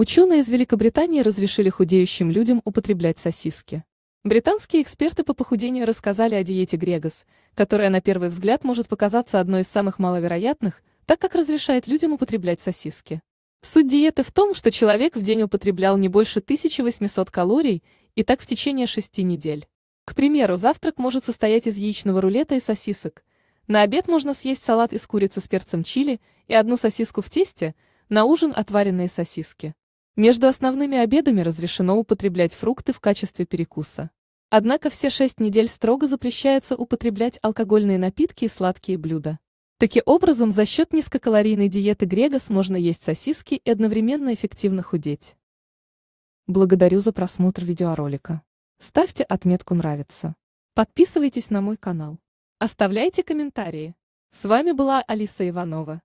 Ученые из Великобритании разрешили худеющим людям употреблять сосиски. Британские эксперты по похудению рассказали о диете Грегос, которая на первый взгляд может показаться одной из самых маловероятных, так как разрешает людям употреблять сосиски. Суть диеты в том, что человек в день употреблял не больше 1800 калорий, и так в течение 6 недель. К примеру, завтрак может состоять из яичного рулета и сосисок. На обед можно съесть салат из курицы с перцем чили и одну сосиску в тесте, на ужин отваренные сосиски. Между основными обедами разрешено употреблять фрукты в качестве перекуса. Однако все шесть недель строго запрещается употреблять алкогольные напитки и сладкие блюда. Таким образом, за счет низкокалорийной диеты Грегос можно есть сосиски и одновременно эффективно худеть. Благодарю за просмотр видеоролика. Ставьте отметку «Нравится». Подписывайтесь на мой канал. Оставляйте комментарии. С вами была Алиса Иванова.